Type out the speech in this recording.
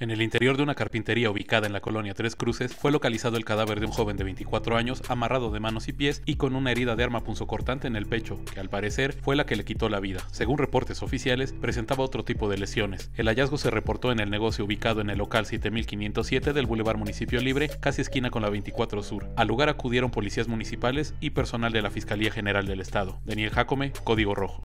En el interior de una carpintería ubicada en la colonia Tres Cruces fue localizado el cadáver de un joven de 24 años amarrado de manos y pies y con una herida de arma punzocortante en el pecho, que al parecer fue la que le quitó la vida. Según reportes oficiales, presentaba otro tipo de lesiones. El hallazgo se reportó en el negocio ubicado en el local 7507 del Boulevard Municipio Libre, casi esquina con la 24 Sur. Al lugar acudieron policías municipales y personal de la Fiscalía General del Estado. Daniel Jacome, Código Rojo.